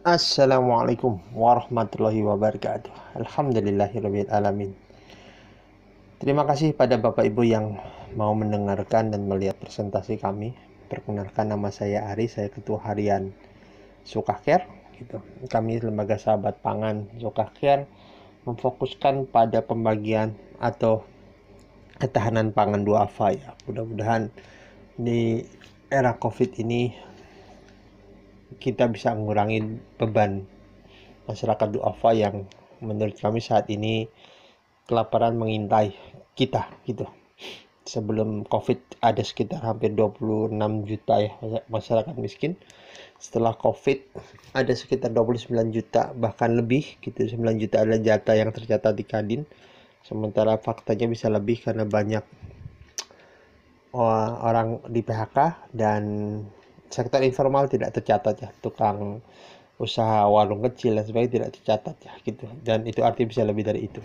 Assalamualaikum warahmatullahi wabarakatuh. Alhamdulillahirabbil alamin. Terima kasih pada Bapak Ibu yang mau mendengarkan dan melihat presentasi kami. Perkenalkan nama saya Ari, saya Ketua Harian Sukaker gitu. Kami Lembaga Sahabat Pangan Sukaker memfokuskan pada pembagian atau ketahanan pangan duafa ya. Mudah-mudahan di era Covid ini kita bisa mengurangi beban masyarakat duafa yang menurut kami saat ini kelaparan mengintai kita gitu sebelum COVID ada sekitar hampir 26 juta ya masyarakat miskin. Setelah COVID ada sekitar 29 juta bahkan lebih gitu 9 juta adalah jatah yang tercatat di Kadin. Sementara faktanya bisa lebih karena banyak uh, orang di PHK dan sektor informal tidak tercatat ya tukang usaha warung kecil dan sebagainya tidak tercatat ya gitu dan itu arti bisa lebih dari itu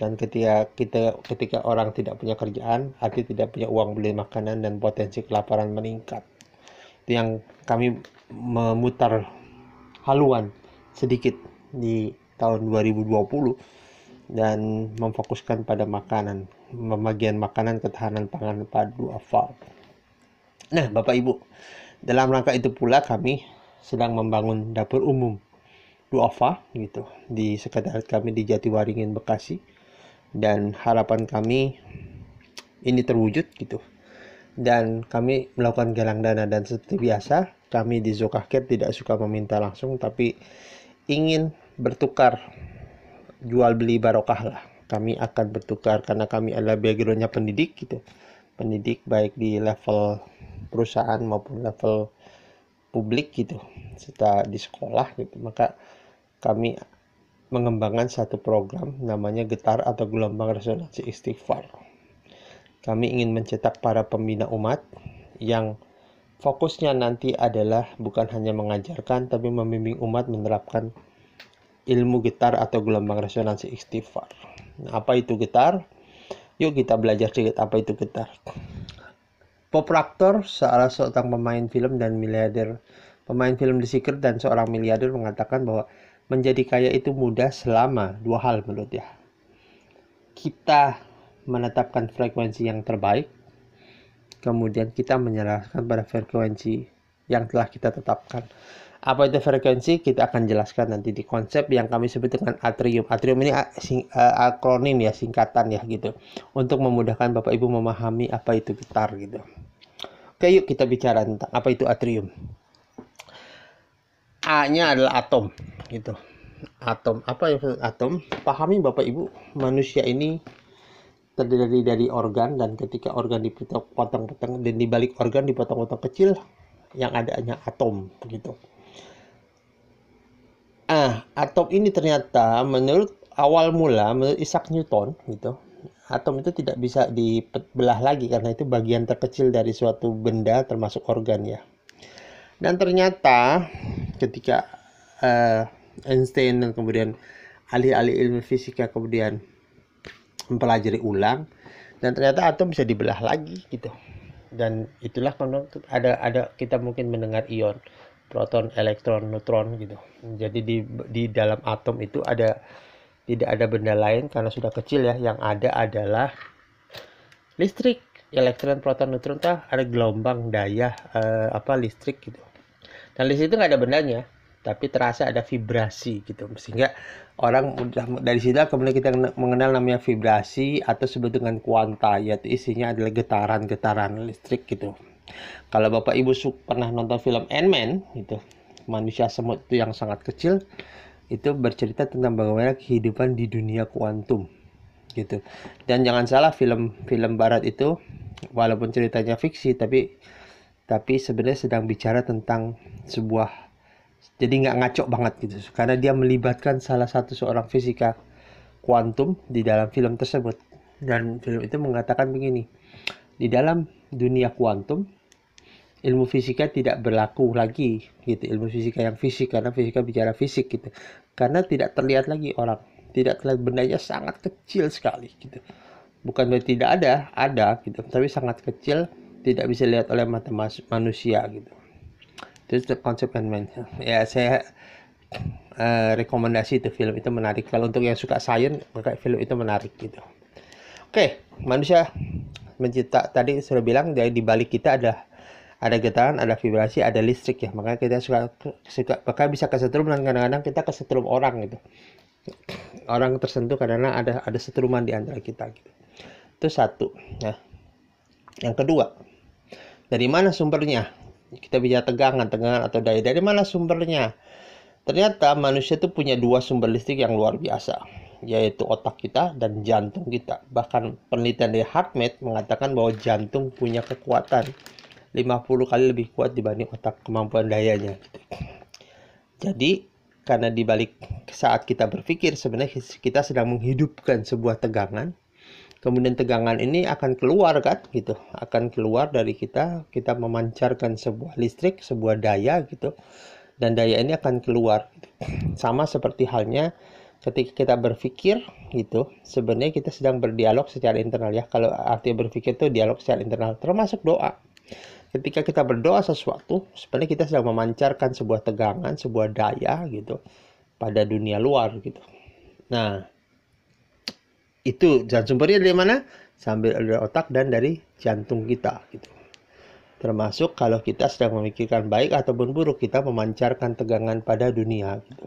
dan ketika kita ketika orang tidak punya kerjaan arti tidak punya uang beli makanan dan potensi kelaparan meningkat itu yang kami memutar haluan sedikit di tahun 2020 dan memfokuskan pada makanan pembagian makanan ketahanan pangan padu afal nah bapak ibu dalam rangka itu pula kami sedang membangun dapur umum duafa gitu di sekretariat kami di Jatiwaringin Bekasi dan harapan kami ini terwujud gitu dan kami melakukan galang dana dan seperti biasa kami di Zokaket tidak suka meminta langsung tapi ingin bertukar jual beli barokah lah kami akan bertukar karena kami adalah backgroundnya pendidik gitu pendidik baik di level perusahaan maupun level publik gitu serta di sekolah gitu maka kami mengembangkan satu program namanya getar atau gelombang resonansi istighfar kami ingin mencetak para pembina umat yang fokusnya nanti adalah bukan hanya mengajarkan tapi membimbing umat menerapkan ilmu getar atau gelombang resonansi istighfar nah, apa itu getar Yuk kita belajar sedikit apa itu getar. Pop Proctor, salah seorang pemain film dan miliarder. Pemain film The Secret dan seorang miliarder mengatakan bahwa menjadi kaya itu mudah selama dua hal menurut dia. Kita menetapkan frekuensi yang terbaik, kemudian kita menyerahkan pada frekuensi yang telah kita tetapkan. Apa itu frekuensi? Kita akan jelaskan nanti di konsep yang kami sebut dengan atrium. Atrium ini ah, ah, akronim ya, singkatan ya gitu. Untuk memudahkan Bapak Ibu memahami apa itu getar gitu. Oke, yuk kita bicara tentang apa itu atrium. A-nya adalah atom gitu. Atom, apa itu atom? Pahami Bapak Ibu, manusia ini terdiri dari organ dan ketika organ dipotong-potong dan dibalik organ dipotong-potong kecil yang ada hanya atom begitu ah atom ini ternyata menurut awal mula menurut Isaac Newton gitu atom itu tidak bisa dibelah lagi karena itu bagian terkecil dari suatu benda termasuk organ ya dan ternyata ketika uh, Einstein dan kemudian ahli-ahli ilmu fisika kemudian mempelajari ulang dan ternyata atom bisa dibelah lagi gitu dan itulah ada ada kita mungkin mendengar ion proton, elektron, neutron gitu. Jadi di di dalam atom itu ada tidak ada benda lain karena sudah kecil ya, yang ada adalah listrik, elektron, proton, neutron tuh ada gelombang daya eh, apa listrik gitu. Dan listrik itu nggak ada bendanya, tapi terasa ada vibrasi gitu. Sehingga orang udah dari sini kemudian kita mengenal namanya vibrasi atau sebut dengan kuanta yaitu isinya adalah getaran-getaran listrik gitu. Kalau Bapak Ibu pernah nonton film Ant-Man gitu, manusia semut itu yang sangat kecil itu bercerita tentang bagaimana kehidupan di dunia kuantum gitu. Dan jangan salah film-film barat itu walaupun ceritanya fiksi tapi tapi sebenarnya sedang bicara tentang sebuah jadi nggak ngaco banget gitu karena dia melibatkan salah satu seorang fisika kuantum di dalam film tersebut dan film itu mengatakan begini di dalam dunia kuantum ilmu fisika tidak berlaku lagi gitu ilmu fisika yang fisik karena fisika bicara fisik gitu karena tidak terlihat lagi orang tidak terlihat bendanya sangat kecil sekali gitu bukan berarti tidak ada ada gitu tapi sangat kecil tidak bisa lihat oleh mata manusia gitu itu konsep Handmaid ya saya uh, rekomendasi itu film itu menarik kalau untuk yang suka sains maka film itu menarik gitu oke manusia mencipta tadi sudah bilang dari balik kita ada ada getaran, ada vibrasi, ada listrik ya. Makanya kita suka suka bahkan bisa kesetrum dan kadang-kadang kita kesetrum orang gitu. Orang tersentuh karena ada ada setruman di antara kita gitu. Itu satu. Nah, yang kedua, dari mana sumbernya? Kita punya tegangan, tegangan atau daya. Dari mana sumbernya? Ternyata manusia itu punya dua sumber listrik yang luar biasa, yaitu otak kita dan jantung kita. Bahkan penelitian dari HeartMath mengatakan bahwa jantung punya kekuatan 50 kali lebih kuat dibanding otak kemampuan dayanya. Jadi karena dibalik saat kita berpikir sebenarnya kita sedang menghidupkan sebuah tegangan kemudian tegangan ini akan keluar kan gitu akan keluar dari kita kita memancarkan sebuah listrik sebuah daya gitu dan daya ini akan keluar sama seperti halnya ketika kita berpikir gitu sebenarnya kita sedang berdialog secara internal ya kalau arti berpikir itu dialog secara internal termasuk doa ketika kita berdoa sesuatu, sebenarnya kita sedang memancarkan sebuah tegangan, sebuah daya gitu pada dunia luar gitu. Nah, itu jantung sumbernya dari mana? Sambil dari otak dan dari jantung kita gitu. Termasuk kalau kita sedang memikirkan baik ataupun buruk, kita memancarkan tegangan pada dunia gitu.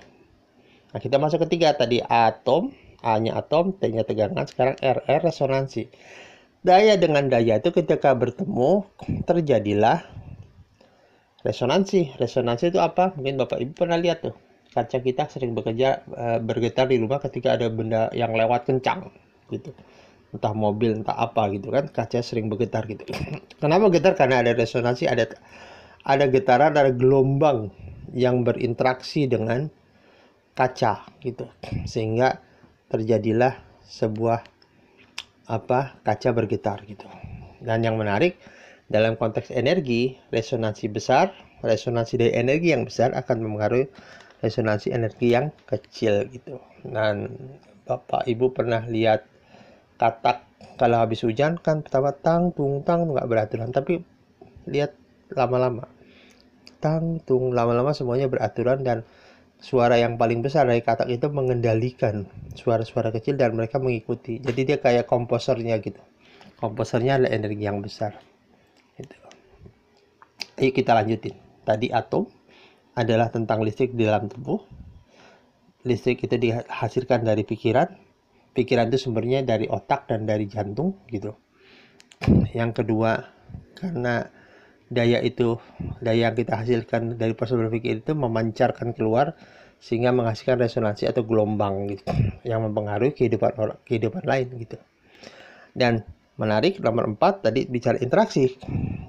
Nah, kita masuk ketiga tadi atom, A-nya atom, T-nya tegangan, sekarang RR resonansi daya dengan daya itu ketika bertemu terjadilah resonansi. Resonansi itu apa? Mungkin Bapak Ibu pernah lihat tuh. Kaca kita sering bekerja eh, bergetar di rumah ketika ada benda yang lewat kencang gitu. Entah mobil, entah apa gitu kan, kaca sering bergetar gitu. Kenapa getar? Karena ada resonansi, ada ada getaran, ada gelombang yang berinteraksi dengan kaca gitu. Sehingga terjadilah sebuah apa kaca bergetar gitu. Dan yang menarik dalam konteks energi, resonansi besar, resonansi dari energi yang besar akan mempengaruhi resonansi energi yang kecil gitu. Dan Bapak Ibu pernah lihat katak kalau habis hujan kan pertama tang tung tang nggak beraturan tapi lihat lama-lama tang tung lama-lama semuanya beraturan dan suara yang paling besar dari katak itu mengendalikan suara-suara kecil dan mereka mengikuti. Jadi dia kayak komposernya gitu. Komposernya adalah energi yang besar. Gitu. Ayo kita lanjutin. Tadi atom adalah tentang listrik di dalam tubuh. Listrik itu dihasilkan dari pikiran. Pikiran itu sumbernya dari otak dan dari jantung gitu. Yang kedua karena daya itu daya yang kita hasilkan dari proses berpikir itu memancarkan keluar sehingga menghasilkan resonansi atau gelombang gitu yang mempengaruhi kehidupan orang kehidupan lain gitu dan menarik nomor 4 tadi bicara interaksi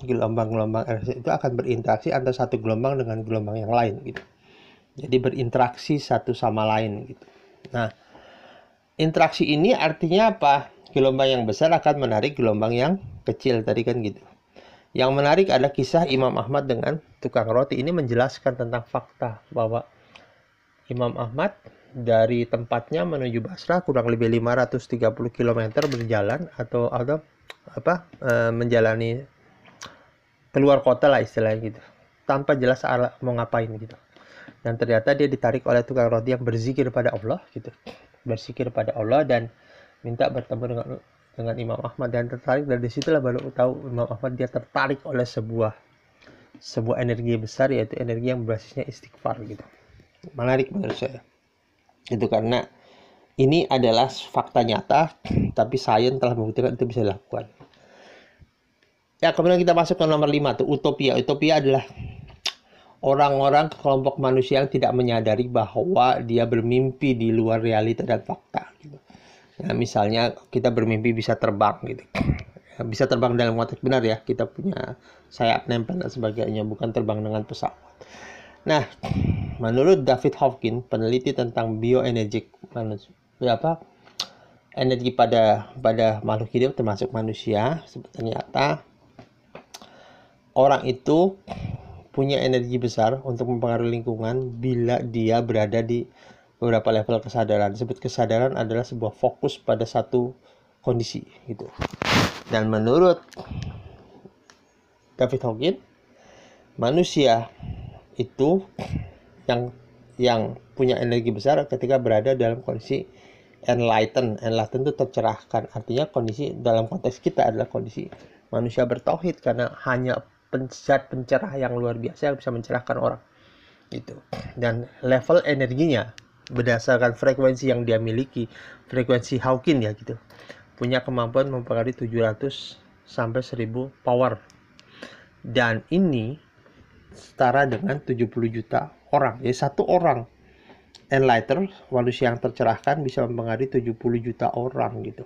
gelombang-gelombang itu akan berinteraksi antara satu gelombang dengan gelombang yang lain gitu jadi berinteraksi satu sama lain gitu nah interaksi ini artinya apa gelombang yang besar akan menarik gelombang yang kecil tadi kan gitu yang menarik ada kisah Imam Ahmad dengan tukang roti. Ini menjelaskan tentang fakta bahwa Imam Ahmad dari tempatnya menuju Basra kurang lebih 530 km berjalan atau atau apa e, menjalani keluar kota lah istilahnya gitu tanpa jelas arah mau ngapain gitu dan ternyata dia ditarik oleh tukang roti yang berzikir pada Allah gitu berzikir pada Allah dan minta bertemu dengan dengan Imam Ahmad dan tertarik dari lah baru tahu Imam Ahmad dia tertarik oleh sebuah sebuah energi besar yaitu energi yang basisnya istighfar gitu menarik menurut saya itu karena ini adalah fakta nyata tapi sains telah membuktikan itu bisa dilakukan ya kemudian kita masuk ke nomor 5 tuh utopia utopia adalah orang-orang kelompok manusia yang tidak menyadari bahwa dia bermimpi di luar realita dan fakta gitu ya, misalnya kita bermimpi bisa terbang gitu ya, bisa terbang dalam konteks benar ya kita punya sayap nempel dan sebagainya bukan terbang dengan pesawat nah menurut David Hawking peneliti tentang bioenergi ya apa energi pada pada makhluk hidup termasuk manusia ternyata orang itu punya energi besar untuk mempengaruhi lingkungan bila dia berada di beberapa level kesadaran. Disebut kesadaran adalah sebuah fokus pada satu kondisi gitu. Dan menurut David Hawking, manusia itu yang yang punya energi besar ketika berada dalam kondisi enlightened, enlightened itu tercerahkan. Artinya kondisi dalam konteks kita adalah kondisi manusia bertauhid karena hanya pencet pencerah yang luar biasa yang bisa mencerahkan orang. Gitu. Dan level energinya berdasarkan frekuensi yang dia miliki, frekuensi Hawking ya gitu. Punya kemampuan mempengaruhi 700 sampai 1000 power. Dan ini setara dengan 70 juta orang. Jadi satu orang enlightened, manusia yang tercerahkan bisa mempengaruhi 70 juta orang gitu.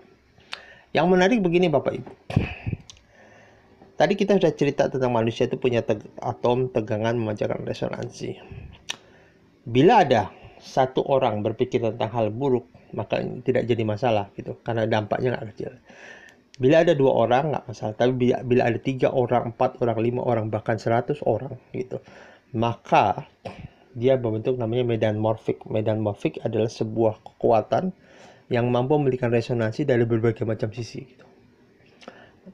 Yang menarik begini Bapak Ibu. Tadi kita sudah cerita tentang manusia itu punya teg atom tegangan memancarkan resonansi. Bila ada satu orang berpikir tentang hal buruk maka tidak jadi masalah gitu karena dampaknya nggak kecil bila ada dua orang nggak masalah tapi bila, bila ada tiga orang empat orang lima orang bahkan seratus orang gitu maka dia membentuk namanya medan morfik medan morfik adalah sebuah kekuatan yang mampu memberikan resonansi dari berbagai macam sisi gitu.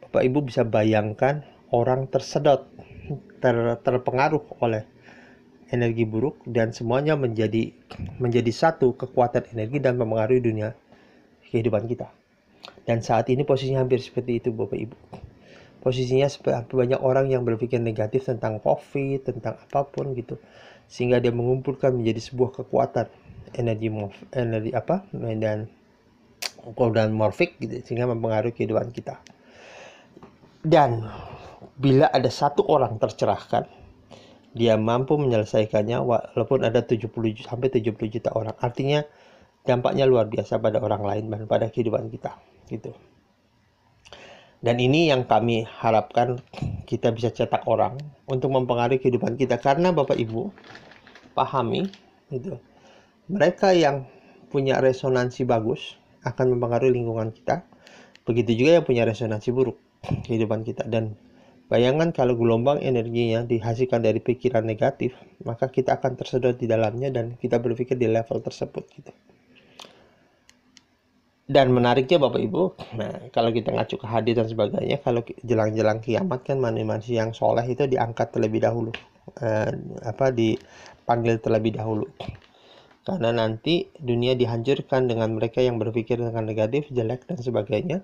Bapak Ibu bisa bayangkan orang tersedot ter, terpengaruh oleh energi buruk dan semuanya menjadi menjadi satu kekuatan energi dan mempengaruhi dunia kehidupan kita. Dan saat ini posisinya hampir seperti itu Bapak Ibu. Posisinya seperti banyak orang yang berpikir negatif tentang COVID, tentang apapun gitu. Sehingga dia mengumpulkan menjadi sebuah kekuatan energi morf, energi apa dan dan morfik gitu sehingga mempengaruhi kehidupan kita. Dan bila ada satu orang tercerahkan dia mampu menyelesaikannya walaupun ada 70 sampai 70 juta orang. Artinya dampaknya luar biasa pada orang lain dan pada kehidupan kita gitu. Dan ini yang kami harapkan kita bisa cetak orang untuk mempengaruhi kehidupan kita karena Bapak Ibu pahami gitu. Mereka yang punya resonansi bagus akan mempengaruhi lingkungan kita. Begitu juga yang punya resonansi buruk kehidupan kita dan Bayangkan kalau gelombang energinya dihasilkan dari pikiran negatif, maka kita akan tersedot di dalamnya dan kita berpikir di level tersebut gitu. Dan menariknya Bapak Ibu, nah kalau kita ngacu ke hadis dan sebagainya, kalau jelang-jelang kiamat kan manusia yang soleh itu diangkat terlebih dahulu, eh, apa dipanggil terlebih dahulu karena nanti dunia dihancurkan dengan mereka yang berpikir dengan negatif, jelek, dan sebagainya.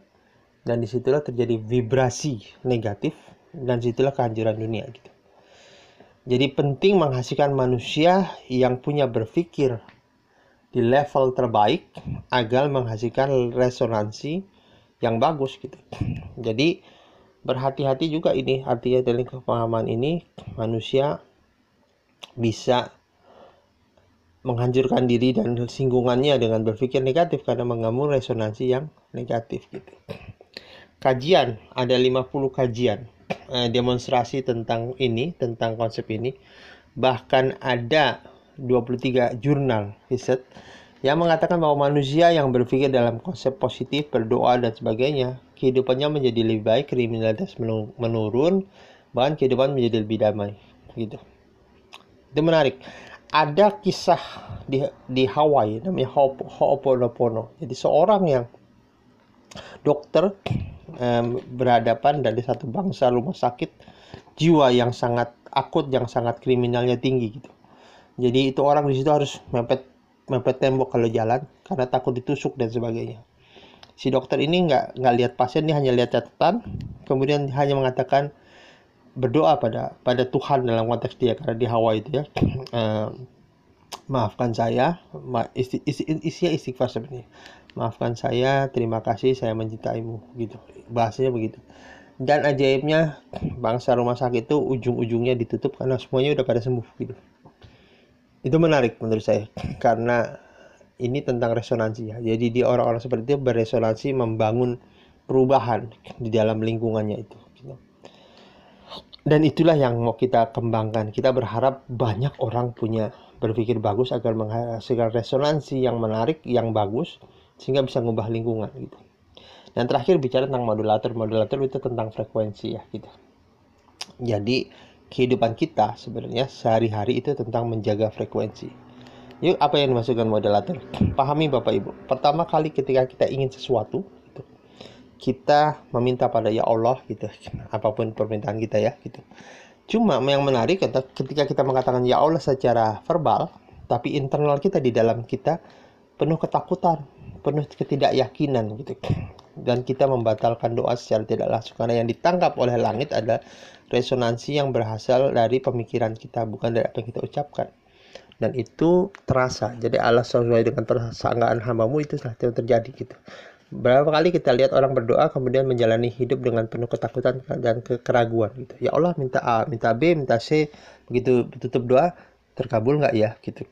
Dan disitulah terjadi vibrasi negatif dan situlah kehancuran dunia gitu. Jadi penting menghasilkan manusia yang punya berpikir di level terbaik agar menghasilkan resonansi yang bagus gitu. Jadi berhati-hati juga ini artinya dari pemahaman ini manusia bisa menghancurkan diri dan singgungannya dengan berpikir negatif karena mengganggu resonansi yang negatif gitu. Kajian ada 50 kajian Eh, demonstrasi tentang ini, tentang konsep ini. Bahkan ada 23 jurnal riset yang mengatakan bahwa manusia yang berpikir dalam konsep positif, berdoa dan sebagainya, kehidupannya menjadi lebih baik, kriminalitas menurun, bahkan kehidupan menjadi lebih damai. Gitu. Itu menarik. Ada kisah di, di Hawaii namanya Ho'oponopono. Jadi seorang yang dokter eh, berhadapan dari satu bangsa rumah sakit jiwa yang sangat akut yang sangat kriminalnya tinggi gitu jadi itu orang di situ harus mepet mepet tembok kalau jalan karena takut ditusuk dan sebagainya si dokter ini nggak nggak lihat pasien dia hanya lihat catatan kemudian hanya mengatakan berdoa pada pada Tuhan dalam konteks dia karena di Hawaii itu ya maafkan saya ma, isti, isti, isti, istighfar sebenarnya maafkan saya, terima kasih, saya mencintaimu, gitu. Bahasanya begitu. Dan ajaibnya bangsa rumah sakit itu ujung-ujungnya ditutup karena semuanya udah pada sembuh, gitu. Itu menarik menurut saya karena ini tentang resonansi ya. Jadi di orang-orang seperti itu beresonansi membangun perubahan di dalam lingkungannya itu. Gitu. Dan itulah yang mau kita kembangkan. Kita berharap banyak orang punya berpikir bagus agar menghasilkan resonansi yang menarik, yang bagus, sehingga bisa mengubah lingkungan gitu. Dan terakhir bicara tentang modulator, modulator itu tentang frekuensi ya gitu. Jadi kehidupan kita sebenarnya sehari-hari itu tentang menjaga frekuensi. Yuk apa yang dimasukkan modulator? Pahami Bapak Ibu. Pertama kali ketika kita ingin sesuatu, gitu, kita meminta pada ya Allah gitu, apapun permintaan kita ya gitu. Cuma yang menarik ketika kita mengatakan ya Allah secara verbal, tapi internal kita di dalam kita penuh ketakutan penuh ketidakyakinan gitu dan kita membatalkan doa secara tidak langsung karena yang ditangkap oleh langit ada resonansi yang berasal dari pemikiran kita bukan dari apa yang kita ucapkan dan itu terasa jadi Allah sesuai dengan persangkaan hambamu itu salah yang terjadi gitu berapa kali kita lihat orang berdoa kemudian menjalani hidup dengan penuh ketakutan dan keraguan gitu ya Allah minta A minta B minta C begitu tutup doa terkabul nggak ya gitu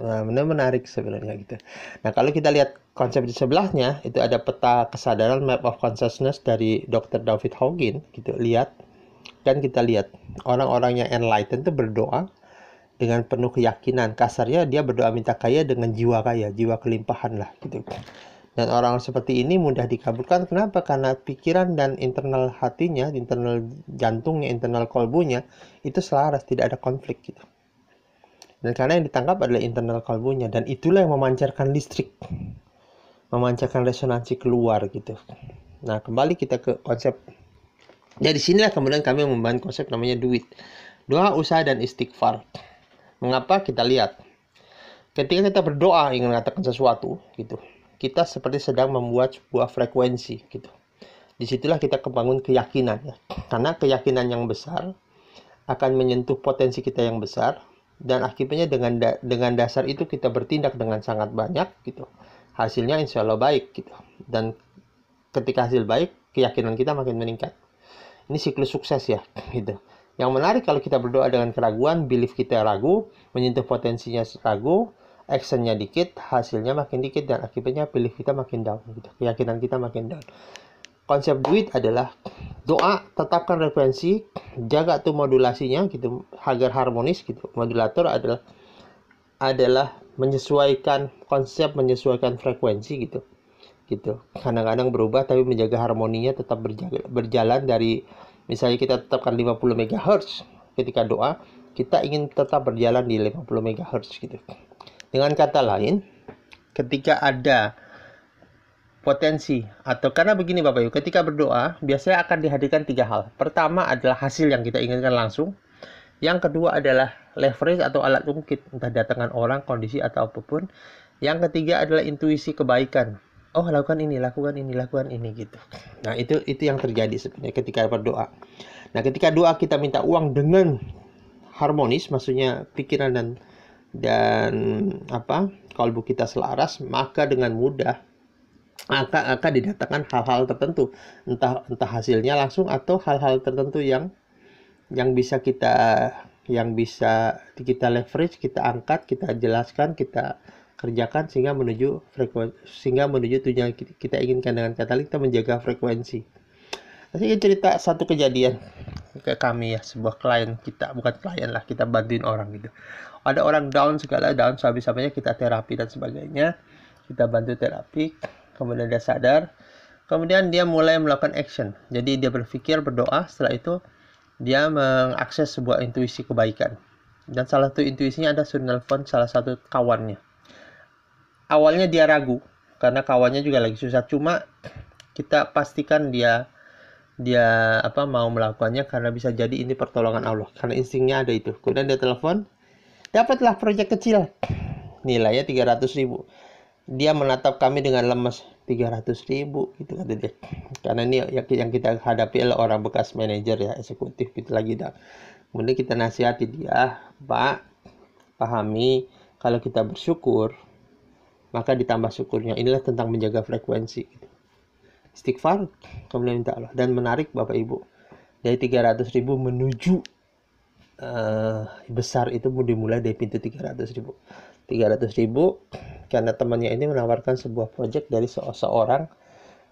Nah, benar menarik sebenarnya gitu. Nah, kalau kita lihat konsep di sebelahnya, itu ada peta kesadaran map of consciousness dari Dr. David Hawking gitu. Lihat dan kita lihat orang-orang yang enlightened itu berdoa dengan penuh keyakinan. Kasarnya dia berdoa minta kaya dengan jiwa kaya, jiwa kelimpahan lah gitu. Dan orang seperti ini mudah dikabulkan. Kenapa? Karena pikiran dan internal hatinya, internal jantungnya, internal kolbunya itu selaras, tidak ada konflik gitu. Dan karena yang ditangkap adalah internal kalbunya dan itulah yang memancarkan listrik, memancarkan resonansi keluar gitu. Nah, kembali kita ke konsep. ya, nah, sinilah kemudian kami membangun konsep namanya duit. Doa, usaha, dan istighfar. Mengapa? Kita lihat. Ketika kita berdoa ingin mengatakan sesuatu, gitu, kita seperti sedang membuat sebuah frekuensi, gitu. Disitulah kita kebangun keyakinan, ya. Karena keyakinan yang besar akan menyentuh potensi kita yang besar, dan akibatnya dengan da dengan dasar itu kita bertindak dengan sangat banyak gitu hasilnya insya Allah baik gitu dan ketika hasil baik keyakinan kita makin meningkat ini siklus sukses ya gitu yang menarik kalau kita berdoa dengan keraguan belief kita ragu menyentuh potensinya ragu actionnya dikit hasilnya makin dikit dan akibatnya belief kita makin down gitu keyakinan kita makin down konsep duit adalah doa tetapkan frekuensi jaga tuh modulasinya gitu agar harmonis gitu modulator adalah adalah menyesuaikan konsep menyesuaikan frekuensi gitu gitu kadang-kadang berubah tapi menjaga harmoninya tetap berjalan, berjalan dari misalnya kita tetapkan 50 MHz ketika doa kita ingin tetap berjalan di 50 MHz gitu dengan kata lain ketika ada potensi atau karena begini Bapak Ibu, ketika berdoa biasanya akan dihadirkan tiga hal. Pertama adalah hasil yang kita inginkan langsung. Yang kedua adalah leverage atau alat ungkit, entah datangan orang, kondisi atau apapun. Yang ketiga adalah intuisi kebaikan. Oh, lakukan ini, lakukan ini, lakukan ini gitu. Nah, itu itu yang terjadi sebenarnya ketika berdoa. Nah, ketika doa kita minta uang dengan harmonis, maksudnya pikiran dan dan apa? kalbu kita selaras, maka dengan mudah akan akan didatangkan hal-hal tertentu entah entah hasilnya langsung atau hal-hal tertentu yang yang bisa kita yang bisa kita leverage kita angkat kita jelaskan kita kerjakan sehingga menuju frekuensi sehingga menuju tujuan kita inginkan dengan kata lain kita menjaga frekuensi saya cerita satu kejadian ke kami ya sebuah klien kita bukan klien lah kita bantuin orang gitu ada orang down segala down sehabis habisnya kita terapi dan sebagainya kita bantu terapi kemudian dia sadar, kemudian dia mulai melakukan action. Jadi dia berpikir, berdoa, setelah itu dia mengakses sebuah intuisi kebaikan. Dan salah satu intuisinya ada suruh nelfon salah satu kawannya. Awalnya dia ragu, karena kawannya juga lagi susah. Cuma kita pastikan dia dia apa mau melakukannya karena bisa jadi ini pertolongan Allah karena instingnya ada itu kemudian dia telepon dapatlah proyek kecil nilainya 300 ribu dia menatap kami dengan lemas 300 ribu gitu kata dia karena ini yang kita hadapi adalah orang bekas manajer ya eksekutif gitu lagi dah kemudian kita nasihati dia pak pahami kalau kita bersyukur maka ditambah syukurnya inilah tentang menjaga frekuensi gitu. istighfar kemudian minta Allah dan menarik bapak ibu dari 300 ribu menuju uh, besar itu dimulai dari pintu 300 ribu 300 ribu karena temannya ini menawarkan sebuah proyek dari se seorang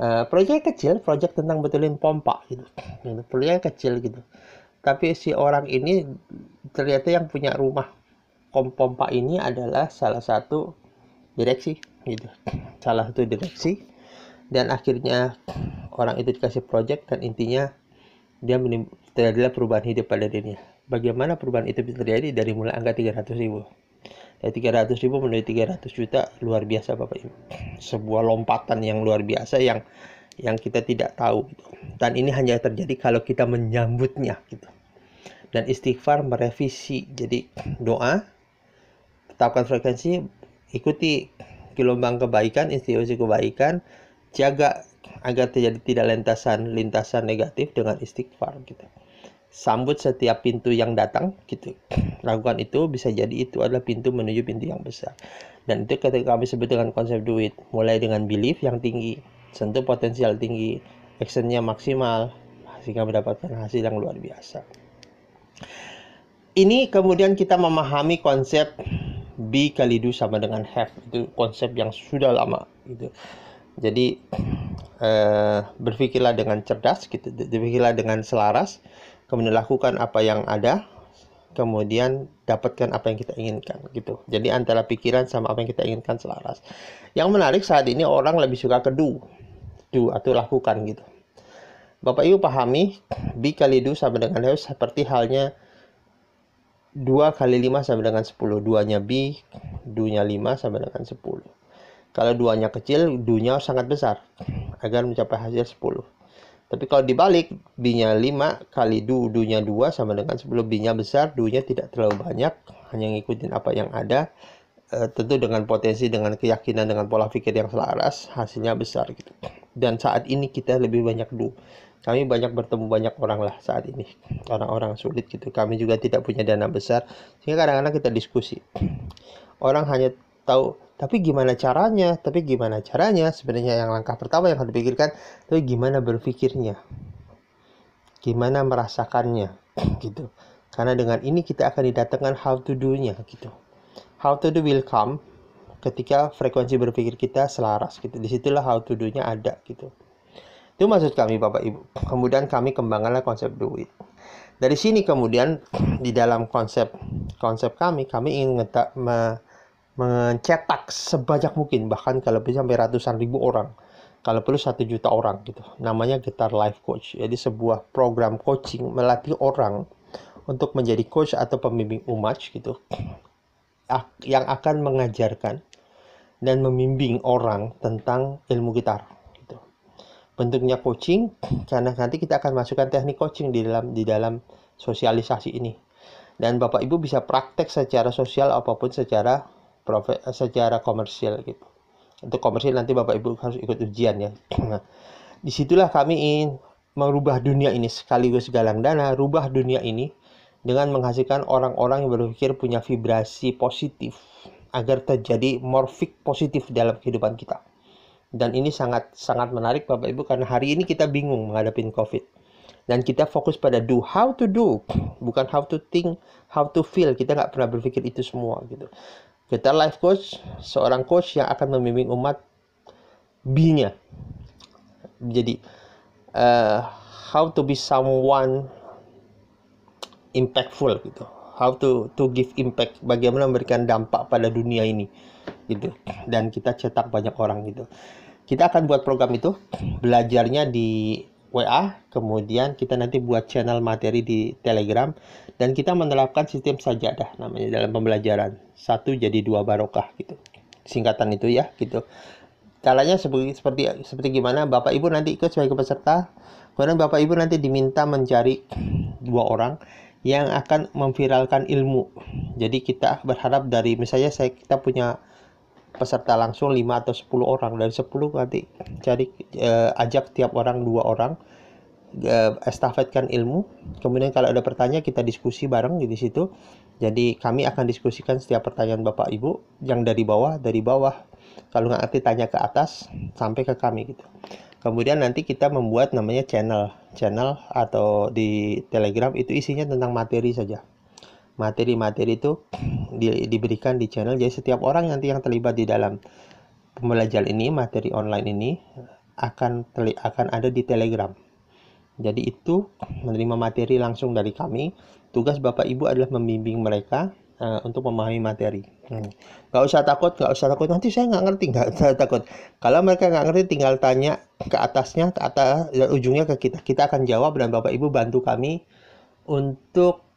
uh, proyek kecil proyek tentang betulin pompa gitu, gitu proyek kecil gitu tapi si orang ini ternyata yang punya rumah kom pompa ini adalah salah satu direksi gitu salah satu direksi dan akhirnya orang itu dikasih proyek dan intinya dia terjadilah perubahan hidup pada dirinya bagaimana perubahan itu bisa terjadi dari mulai angka 300 ribu dari eh, 300 ribu menjadi 300 juta luar biasa Bapak Ibu sebuah lompatan yang luar biasa yang yang kita tidak tahu gitu. dan ini hanya terjadi kalau kita menyambutnya gitu dan istighfar merevisi jadi doa tetapkan frekuensi ikuti gelombang kebaikan institusi kebaikan jaga agar terjadi tidak lintasan lintasan negatif dengan istighfar gitu sambut setiap pintu yang datang gitu lakukan itu bisa jadi itu adalah pintu menuju pintu yang besar dan itu ketika kami sebut dengan konsep duit mulai dengan belief yang tinggi sentuh potensial tinggi actionnya maksimal sehingga mendapatkan hasil yang luar biasa ini kemudian kita memahami konsep B kali do sama dengan have itu konsep yang sudah lama gitu jadi eh, berpikirlah dengan cerdas gitu berpikirlah dengan selaras kemudian lakukan apa yang ada kemudian dapatkan apa yang kita inginkan gitu. Jadi antara pikiran sama apa yang kita inginkan selaras. Yang menarik saat ini orang lebih suka ke do, do atau lakukan gitu. Bapak Ibu pahami B kali do sama dengan do seperti halnya 2 kali 5 sama dengan 10. Duanya B, do-nya 5 sama dengan 10. Kalau duanya kecil, dunia sangat besar agar mencapai hasil 10. Tapi kalau dibalik, B-nya 5 kali du, du-nya 2 sama dengan sebelum B-nya besar, du-nya tidak terlalu banyak, hanya ngikutin apa yang ada. E, tentu dengan potensi, dengan keyakinan, dengan pola pikir yang selaras, hasilnya besar gitu. Dan saat ini kita lebih banyak du. Kami banyak bertemu banyak orang lah saat ini, orang-orang sulit gitu. Kami juga tidak punya dana besar, sehingga kadang-kadang kita diskusi. Orang hanya tahu tapi gimana caranya? Tapi gimana caranya? Sebenarnya yang langkah pertama yang harus dipikirkan, itu gimana berpikirnya? Gimana merasakannya? gitu. Karena dengan ini kita akan didatangkan how to do-nya gitu. How to do will come ketika frekuensi berpikir kita selaras gitu. Disitulah how to do-nya ada gitu. Itu maksud kami Bapak Ibu. Kemudian kami kembangkanlah konsep duit. Dari sini kemudian di dalam konsep konsep kami, kami ingin me, mencetak sebanyak mungkin bahkan kalau bisa sampai ratusan ribu orang kalau perlu satu juta orang gitu namanya Getar Life Coach jadi sebuah program coaching melatih orang untuk menjadi coach atau pembimbing umat gitu yang akan mengajarkan dan membimbing orang tentang ilmu gitar gitu. bentuknya coaching karena nanti kita akan masukkan teknik coaching di dalam di dalam sosialisasi ini dan Bapak Ibu bisa praktek secara sosial apapun secara profe, eh, secara komersial gitu. Untuk komersial nanti Bapak Ibu harus ikut ujian ya. Nah, disitulah kami ingin merubah dunia ini sekaligus galang dana, rubah dunia ini dengan menghasilkan orang-orang yang berpikir punya vibrasi positif agar terjadi morfik positif dalam kehidupan kita. Dan ini sangat sangat menarik Bapak Ibu karena hari ini kita bingung menghadapi COVID dan kita fokus pada do how to do bukan how to think how to feel kita nggak pernah berpikir itu semua gitu kita life coach, seorang coach yang akan membimbing umat b nya Jadi, uh, how to be someone impactful gitu. How to to give impact, bagaimana memberikan dampak pada dunia ini gitu. Dan kita cetak banyak orang gitu. Kita akan buat program itu, belajarnya di WA, kemudian kita nanti buat channel materi di Telegram, dan kita menerapkan sistem sajadah namanya dalam pembelajaran. Satu jadi dua barokah gitu. Singkatan itu ya gitu. Caranya seperti seperti seperti gimana Bapak Ibu nanti ikut sebagai peserta. Kemudian Bapak Ibu nanti diminta mencari dua orang yang akan memviralkan ilmu. Jadi kita berharap dari misalnya saya kita punya peserta langsung 5 atau 10 orang dari 10 nanti cari uh, ajak tiap orang dua orang uh, estafetkan ilmu kemudian kalau ada pertanyaan kita diskusi bareng di situ jadi kami akan diskusikan setiap pertanyaan Bapak Ibu yang dari bawah dari bawah kalau nggak ngerti tanya ke atas sampai ke kami gitu kemudian nanti kita membuat namanya channel channel atau di Telegram itu isinya tentang materi saja materi-materi itu di, diberikan di channel. Jadi setiap orang nanti yang terlibat di dalam pembelajaran ini, materi online ini akan terli, akan ada di Telegram. Jadi itu menerima materi langsung dari kami. Tugas Bapak Ibu adalah membimbing mereka uh, untuk memahami materi. Hmm. Gak usah takut, gak usah takut. Nanti saya nggak ngerti, nggak usah takut. Kalau mereka nggak ngerti, tinggal tanya ke atasnya, ke atas dan eh, ujungnya ke kita. Kita akan jawab dan Bapak Ibu bantu kami untuk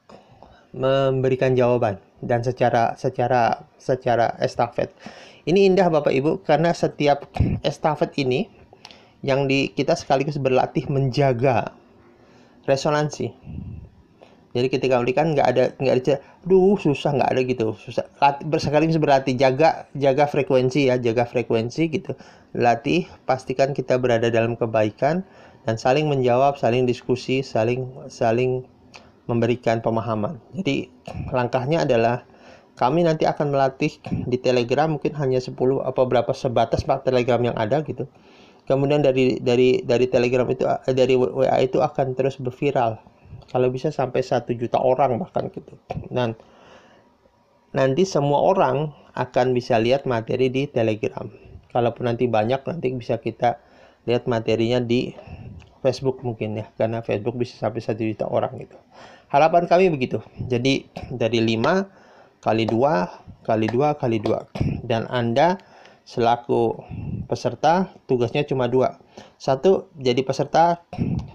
memberikan jawaban dan secara secara secara estafet. Ini indah Bapak Ibu karena setiap estafet ini yang di kita sekaligus berlatih menjaga resonansi. Jadi ketika kan nggak ada nggak ada, duh susah nggak ada gitu, susah. bersekali sekaligus berlatih jaga jaga frekuensi ya, jaga frekuensi gitu. Latih pastikan kita berada dalam kebaikan dan saling menjawab, saling diskusi, saling saling memberikan pemahaman. Jadi langkahnya adalah kami nanti akan melatih di Telegram mungkin hanya 10 apa berapa sebatas Pak Telegram yang ada gitu. Kemudian dari dari dari Telegram itu dari WA itu akan terus berviral. Kalau bisa sampai satu juta orang bahkan gitu. Dan nanti semua orang akan bisa lihat materi di Telegram. Kalaupun nanti banyak nanti bisa kita lihat materinya di Facebook mungkin ya karena Facebook bisa sampai satu juta orang gitu harapan kami begitu jadi dari 5 kali dua kali dua kali dua dan Anda selaku peserta tugasnya cuma dua satu jadi peserta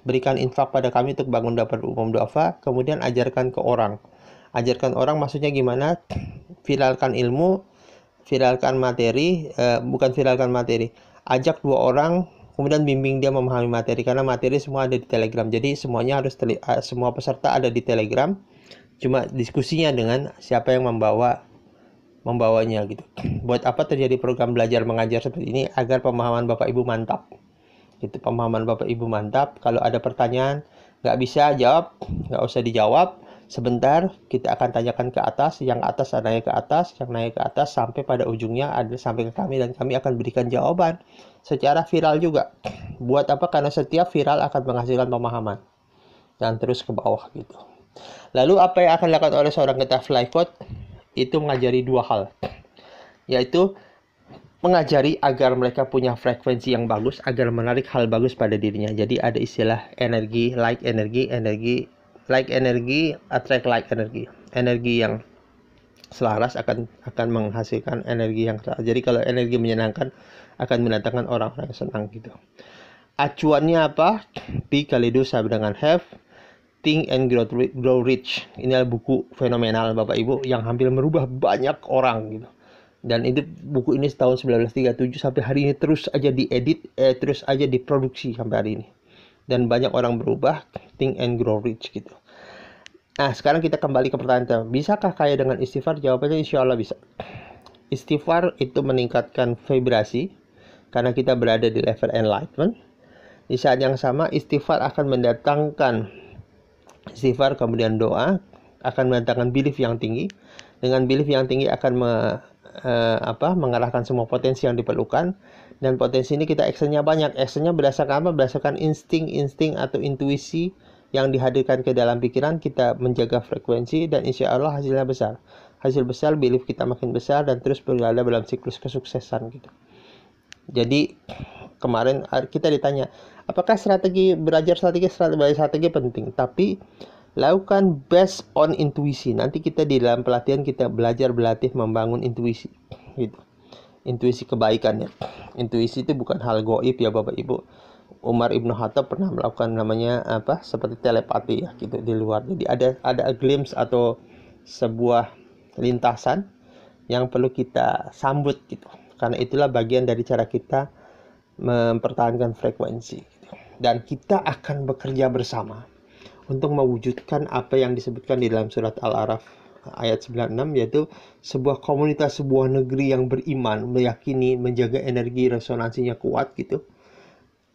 berikan infak pada kami untuk bangun dapur umum doa, kemudian ajarkan ke orang ajarkan orang maksudnya gimana viralkan ilmu viralkan materi eh, bukan viralkan materi ajak dua orang kemudian bimbing dia memahami materi karena materi semua ada di Telegram jadi semuanya harus teli, semua peserta ada di Telegram cuma diskusinya dengan siapa yang membawa membawanya gitu buat apa terjadi program belajar mengajar seperti ini agar pemahaman bapak ibu mantap gitu pemahaman bapak ibu mantap kalau ada pertanyaan nggak bisa jawab nggak usah dijawab Sebentar, kita akan tanyakan ke atas, yang atas naik ke atas, yang naik ke atas sampai pada ujungnya ada sampai ke kami dan kami akan berikan jawaban secara viral juga. Buat apa? Karena setiap viral akan menghasilkan pemahaman dan terus ke bawah gitu. Lalu apa yang akan dilakukan oleh seorang kita fly code itu mengajari dua hal, yaitu mengajari agar mereka punya frekuensi yang bagus agar menarik hal bagus pada dirinya. Jadi ada istilah energi, like energi, energi like energi attract like energi energi yang selaras akan akan menghasilkan energi yang selaras jadi kalau energi menyenangkan akan mendatangkan orang-orang yang senang gitu acuannya apa P kali D sama dengan have Think and Grow, Grow Rich ini adalah buku fenomenal Bapak Ibu yang hampir merubah banyak orang gitu dan itu buku ini setahun 1937 sampai hari ini terus aja diedit eh, terus aja diproduksi sampai hari ini dan banyak orang berubah think and grow rich gitu Nah, sekarang kita kembali ke pertanyaan. Bisakah kaya dengan istighfar? Jawabannya insya Allah bisa. Istighfar itu meningkatkan vibrasi karena kita berada di level enlightenment. Di saat yang sama, istighfar akan mendatangkan istighfar kemudian doa akan mendatangkan belief yang tinggi. Dengan belief yang tinggi akan me, eh, apa, mengarahkan semua potensi yang diperlukan dan potensi ini kita actionnya banyak. Actionnya berdasarkan apa? Berdasarkan insting, insting atau intuisi yang dihadirkan ke dalam pikiran kita menjaga frekuensi dan insya Allah hasilnya besar hasil besar belief kita makin besar dan terus berada dalam siklus kesuksesan gitu jadi kemarin kita ditanya apakah strategi belajar strategi strategi, strategi penting tapi lakukan based on intuisi nanti kita di dalam pelatihan kita belajar berlatih membangun intuisi gitu intuisi kebaikan ya intuisi itu bukan hal goib ya bapak ibu Umar ibnu Khattab pernah melakukan namanya apa seperti telepati ya gitu di luar jadi ada ada a glimpse atau sebuah lintasan yang perlu kita sambut gitu karena itulah bagian dari cara kita mempertahankan frekuensi gitu. dan kita akan bekerja bersama untuk mewujudkan apa yang disebutkan di dalam surat Al-Araf ayat 96 yaitu sebuah komunitas sebuah negeri yang beriman meyakini menjaga energi resonansinya kuat gitu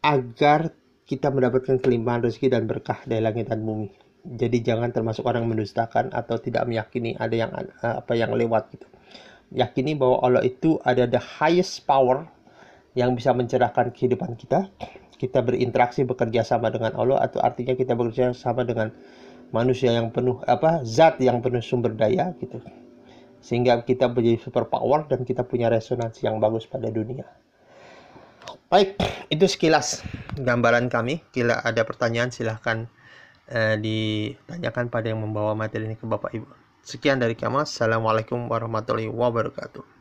agar kita mendapatkan kelimpahan rezeki dan berkah dari langit dan bumi. Jadi jangan termasuk orang mendustakan atau tidak meyakini ada yang eh, apa yang lewat gitu. Yakini bahwa Allah itu ada the highest power yang bisa mencerahkan kehidupan kita. Kita berinteraksi bekerja sama dengan Allah atau artinya kita bekerja sama dengan manusia yang penuh apa zat yang penuh sumber daya gitu. Sehingga kita menjadi super power dan kita punya resonansi yang bagus pada dunia. Baik, itu sekilas gambaran kami. Bila ada pertanyaan silahkan eh, ditanyakan pada yang membawa materi ini ke Bapak Ibu. Sekian dari kami. Assalamualaikum warahmatullahi wabarakatuh.